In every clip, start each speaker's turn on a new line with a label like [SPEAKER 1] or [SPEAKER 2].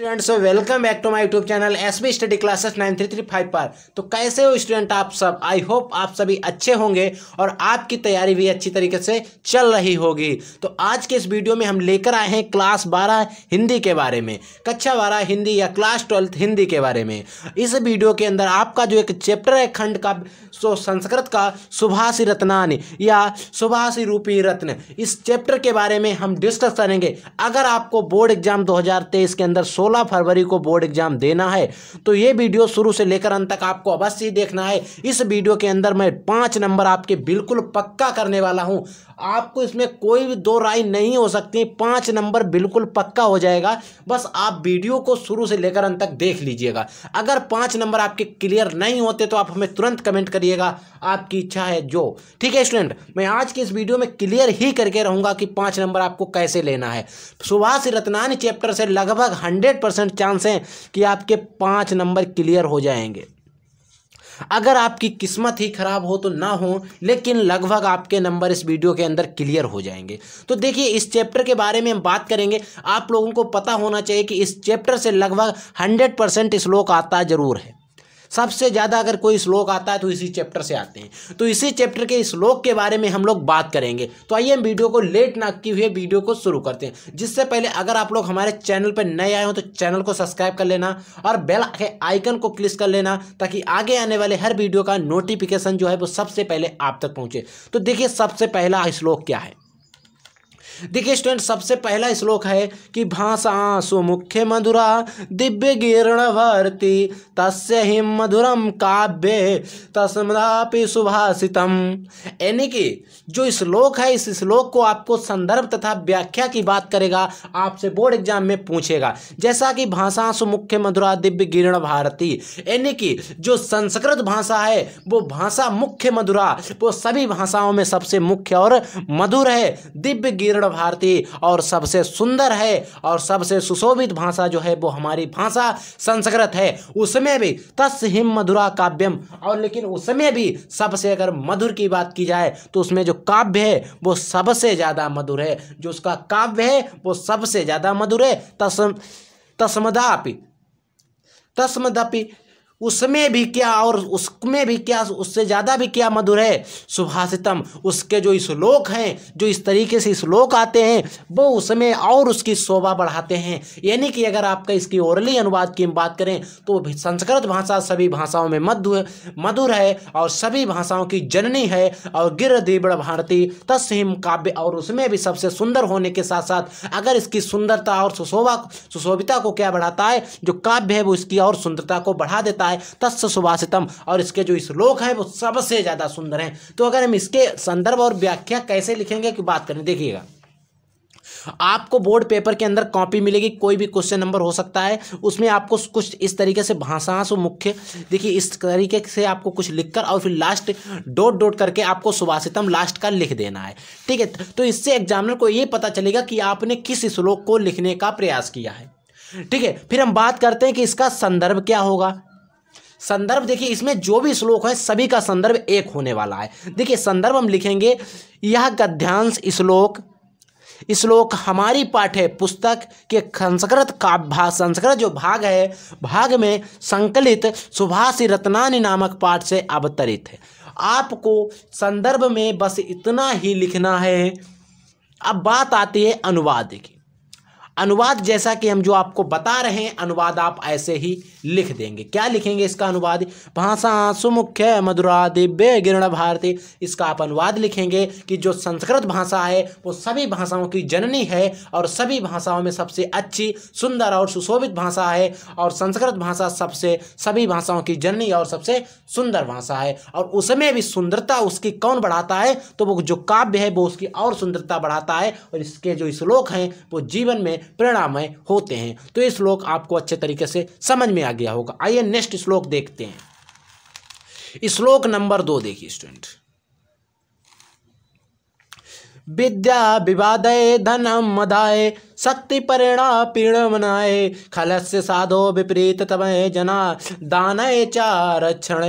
[SPEAKER 1] students welcome back to my YouTube channel S B study classes nine three three five पर तो कैसे हो student आप सब आई होप आप सभी अच्छे होंगे और आपकी तैयारी भी अच्छी तरीके से चल रही होगी तो आज के इस वीडियो में हम लेकर आए हैं क्लास बारह हिंदी के बारे में कक्षा बारह हिंदी या क्लास ट्वेल्थ हिंदी के बारे में इस वीडियो के अंदर आपका जो एक चैप्टर है खंड का सो संस्कृत का सुभाषी रत्नान या सुभाषी रूपी रत्न इस चैप्टर के बारे में हम डिस्कस करेंगे अगर आपको बोर्ड एग्जाम दो के अंदर 16 फरवरी को बोर्ड एग्जाम देना है तो ये वीडियो शुरू से लेकर अंत तक आपको अवश्य देखना है इस वीडियो के अंदर मैं पाँच नंबर आपके बिल्कुल पक्का करने वाला हूँ आपको इसमें कोई भी दो राय नहीं हो सकती पाँच नंबर बिल्कुल पक्का हो जाएगा बस आप वीडियो को शुरू से लेकर अंत तक देख लीजिएगा अगर पाँच नंबर आपके क्लियर नहीं होते तो आप हमें तुरंत कमेंट करिएगा आपकी इच्छा है जो ठीक है स्टूडेंट मैं आज की इस वीडियो में क्लियर ही करके रहूँगा कि पाँच नंबर आपको कैसे लेना है सुभाष रत्नानी चैप्टर से लगभग हंड्रेड परसेंट चांस हैं कि आपके पाँच नंबर क्लियर हो जाएंगे अगर आपकी किस्मत ही खराब हो तो ना हो लेकिन लगभग आपके नंबर इस वीडियो के अंदर क्लियर हो जाएंगे तो देखिए इस चैप्टर के बारे में हम बात करेंगे आप लोगों को पता होना चाहिए कि इस चैप्टर से लगभग हंड्रेड परसेंट श्लोक आता ज़रूर है सबसे ज़्यादा अगर कोई श्लोक आता है तो इसी चैप्टर से आते हैं तो इसी चैप्टर के श्लोक के बारे में हम लोग बात करेंगे तो आइए हम वीडियो को लेट ना की हुए वीडियो को शुरू करते हैं जिससे पहले अगर आप लोग हमारे चैनल पर नए आए हो तो चैनल को सब्सक्राइब कर लेना और बेल के आइकन को क्लिक कर लेना ताकि आगे आने वाले हर वीडियो का नोटिफिकेशन जो है वो सबसे पहले आप तक पहुँचे तो देखिए सबसे पहला श्लोक क्या है देखिए स्टूडेंट सबसे पहला श्लोक है कि भाषा आंसु मुख्य मधुरा दिव्य गिरण भरती तस्य ही मधुरम काव्य तस्मदापि सुभाषितम यानी कि जो श्लोक है इस श्लोक को आपको संदर्भ तथा व्याख्या की बात करेगा आपसे बोर्ड एग्जाम में पूछेगा जैसा कि भाषा सुमुख्य मधुरा दिव्य गिरण भारती यानी कि जो संस्कृत भाषा है वो भाषा मुख्य मधुरा वो सभी भाषाओं में सबसे मुख्य और मधुर है दिव्य गिरण भारती और सबसे सुंदर है और सबसे सुशोभित भाषा जो है वो हमारी भाषा संस्कृत है उसमें भी तस् हिम मधुरा काव्यम और लेकिन उसमें भी सबसे अगर मधुर की बात की जाए तो उसमें जो काव्य है वो सबसे ज़्यादा मधुर है जो उसका काव्य है वो सबसे ज़्यादा मधुर है तस तस्मदापि तस्मदपि उसमें भी क्या और उसमें भी क्या उससे ज़्यादा भी क्या मधुर है सुभाषितम उसके जो श्लोक हैं जो इस तरीके से श्लोक आते हैं वो उसमें और उसकी शोभा बढ़ाते हैं यानी कि अगर आपका इसकी ओरली अनुवाद की हम बात करें तो संस्कृत भाषा सभी भाषाओं में मधु मधुर है और सभी भाषाओं की जननी है और गिर दीबड़ भारती तस्म काव्य और उसमें भी सबसे सुंदर होने के साथ साथ अगर इसकी सुंदरता और सुशोभा सुशोभिता को क्या बढ़ाता है जो काव्य है वो इसकी और सुंदरता को बढ़ा देता है है तत्स सुभाषितम और इसके जो श्लोक इस हैं वो सबसे ज़्यादा सुंदर हैं तो अगर हम इसके संदर्भ और व्याख्या कैसे लिखेंगे कि बात करें देखिएगा आपको बोर्ड पेपर के अंदर कॉपी मिलेगी कोई भी क्वेश्चन नंबर हो सकता है उसमें आपको कुछ इस तरीके से भाषाश मुख्य देखिए इस तरीके से आपको कुछ लिखकर और फिर लास्ट डोट डोट करके आपको सुभाषितम लास्ट का लिख देना है ठीक है तो इससे एग्जामिनर को ये पता चलेगा कि आपने किस श्लोक को लिखने का प्रयास किया है ठीक है फिर हम बात करते हैं कि इसका संदर्भ क्या होगा संदर्भ देखिए इसमें जो भी श्लोक है सभी का संदर्भ एक होने वाला है देखिए संदर्भ हम लिखेंगे यह गद्यांश श्लोक श्लोक हमारी पाठ्य पुस्तक के संस्कृत का संस्कृत जो भाग है भाग में संकलित सुभाष रत्नानि नामक पाठ से अवतरित है आपको संदर्भ में बस इतना ही लिखना है अब बात आती है अनुवाद की अनुवाद जैसा कि हम जो आपको बता रहे हैं अनुवाद आप ऐसे ही लिख देंगे क्या लिखेंगे इसका अनुवाद भाषा सुमुख्य मधुरा दिव्य गिरण भारती इसका आप अनुवाद लिखेंगे कि जो संस्कृत भाषा है वो सभी भाषाओं की जननी है और सभी भाषाओं में सबसे अच्छी सुंदर और सुशोभित भाषा है और संस्कृत भाषा सबसे सभी भाषाओं की जननी और सबसे सुंदर भाषा है और उसमें भी सुंदरता उसकी कौन बढ़ाता है तो वो जो काव्य है वो उसकी और सुंदरता बढ़ाता है और इसके जो श्लोक हैं वो जीवन में प्रेरणामय होते हैं तो ये श्लोक आपको अच्छे तरीके से समझ में आ गया होगा आइए नेक्स्ट श्लोक देखते हैं श्लोक नंबर दो देखिए स्टूडेंट विद्या विवादय धनम मदाय शक्ति परिणा मनाए खलस्य साधो विपरीत तमय जना चार क्षण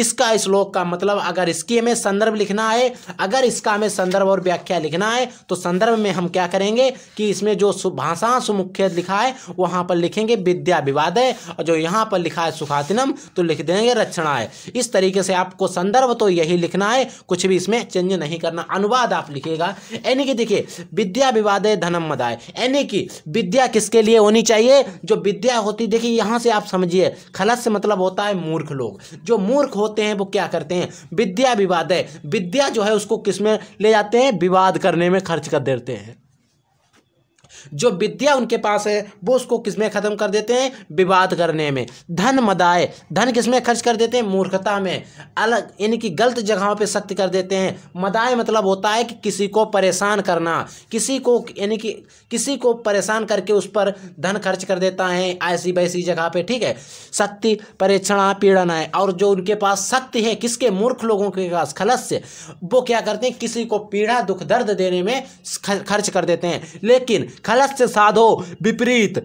[SPEAKER 1] इसका श्लोक इस का मतलब अगर इसकी हमें संदर्भ लिखना है अगर इसका हमें संदर्भ और व्याख्या लिखना है तो संदर्भ में हम क्या करेंगे कि इसमें जो भाषा सुमुख्य लिखा है वहाँ पर लिखेंगे विद्या विवाद है और जो यहाँ पर लिखा है सुखातिनम तो लिख देंगे है इस तरीके से आपको संदर्भ तो यही लिखना है कुछ भी इसमें चेंज नहीं करना अनुवाद आप लिखेगा यानी कि देखिए विद्या विवाद धनम मदाय यानी कि विद्या किसके लिए होनी चाहिए जो विद्या होती देखिए यहाँ से आप समझिए खलस से मतलब होता है मूर्ख लोग जो मूर्ख होते हैं वो क्या करते हैं विद्या विवाद है विद्या जो है उसको किस में ले जाते हैं विवाद करने में खर्च कर देते हैं जो विद्या उनके पास है वो उसको किसमें ख़त्म कर देते हैं विवाद करने में धन मदाए धन किसमें खर्च कर देते हैं मूर्खता में अलग कि गलत जगहों पे सख्त कर देते हैं मदाए मतलब होता है कि किसी को परेशान करना किसी को यानी कि किसी को परेशान करके उस पर धन खर्च कर देता है ऐसी वैसी जगह पर ठीक है शक्ति परीक्षणा पीड़न है और जो उनके पास शक्ति है किसके मूर्ख लोगों के पास खलस्य वो क्या करते हैं किसी को पीड़ा दुख दर्द देने में खर्च कर देते हैं लेकिन खलस्य साधो विपरीत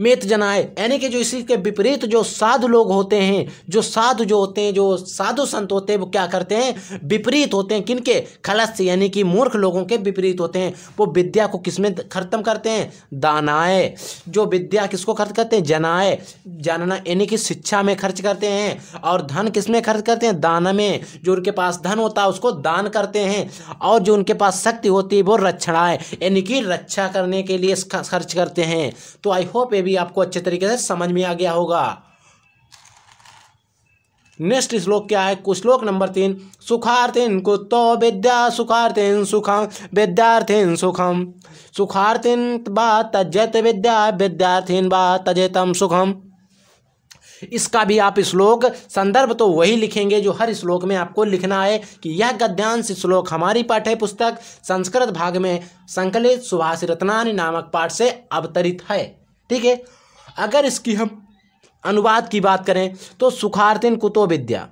[SPEAKER 1] मेत जनाए यानी कि जो इसी के विपरीत जो साधु लोग होते हैं जो साधु जो होते हैं जो साधु संत होते हैं वो क्या करते हैं विपरीत होते हैं किनके खलस यानी कि मूर्ख लोगों के विपरीत होते हैं वो विद्या को किसमें खत्म करते हैं दानाए जो विद्या किसको खर्च करते हैं जनाए जानना यानी कि शिक्षा में खर्च करते हैं और धन किस में खर्च करते हैं दान में जो उनके पास धन होता है उसको दान करते हैं और जो उनके पास शक्ति होती है वो रक्षणाए यानी कि रक्षा करने के लिए खर्च करते हैं तो आई होप ये भी आपको अच्छे तरीके से समझ में आ गया होगा नेक्स्ट श्लोक क्या है कुछ श्लोक नंबर तीन सुखार्थिन कुत्तो विद्या सुखार्थिन सुखम विद्यार्थिन सुखम सुखार्थिन वा तजत विद्या विद्यार्थिन वा तजतम सुखम इसका भी आप श्लोक संदर्भ तो वही लिखेंगे जो हर श्लोक में आपको लिखना है कि यह गद्यांश श्लोक हमारी पाठ्य पुस्तक संस्कृत भाग में संकलित सुभाष रत्नानी नामक पाठ से अवतरित है ठीक है अगर इसकी हम अनुवाद की बात करें तो सुखार्तिन कुतो विद्या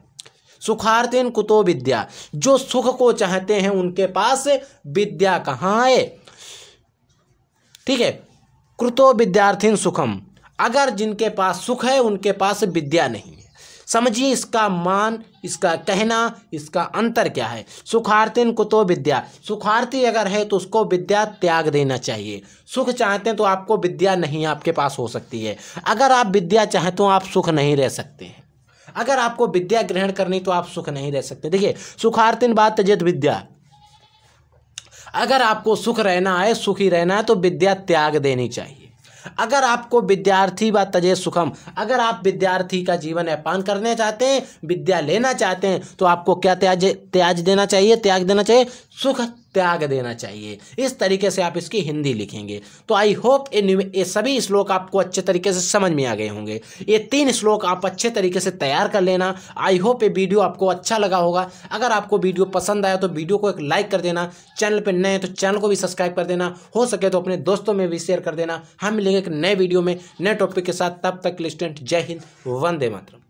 [SPEAKER 1] सुखार्तिन कुतो विद्या जो सुख को चाहते हैं उनके पास विद्या कहाँ है ठीक है कृतो विद्यार्थिन सुखम अगर जिनके पास सुख है उनके पास विद्या नहीं समझिए इसका मान इसका कहना इसका अंतर क्या है सुखार्थिन को तो विद्या सुखार्थी अगर है तो उसको विद्या त्याग देना चाहिए सुख चाहते हैं तो आपको विद्या नहीं आपके पास हो सकती है अगर आप विद्या चाहें तो आप सुख नहीं रह सकते हैं अगर आपको विद्या ग्रहण करनी तो आप सुख नहीं रह सकते देखिए सुखार्थिन बात तजित विद्या अगर आपको सुख रहना है सुखी रहना है तो विद्या त्याग देनी चाहिए अगर आपको विद्यार्थी व तजे सुखम अगर आप विद्यार्थी का जीवन अपान करने चाहते हैं विद्या लेना चाहते हैं तो आपको क्या त्याज त्याज देना चाहिए त्याग देना चाहिए सुख त्याग देना चाहिए इस तरीके से आप इसकी हिंदी लिखेंगे तो आई होप ये, ये सभी श्लोक आपको अच्छे तरीके से समझ में आ गए होंगे ये तीन श्लोक आप अच्छे तरीके से तैयार कर लेना आई होप ये वीडियो आपको अच्छा लगा होगा अगर आपको वीडियो पसंद आया तो वीडियो को एक लाइक कर देना चैनल पर नए तो चैनल को भी सब्सक्राइब कर देना हो सके तो अपने दोस्तों में भी शेयर कर देना हम मिलेंगे एक नए वीडियो में नए टॉपिक के साथ तब तक लिस्टेंट जय हिंद वंदे मातरम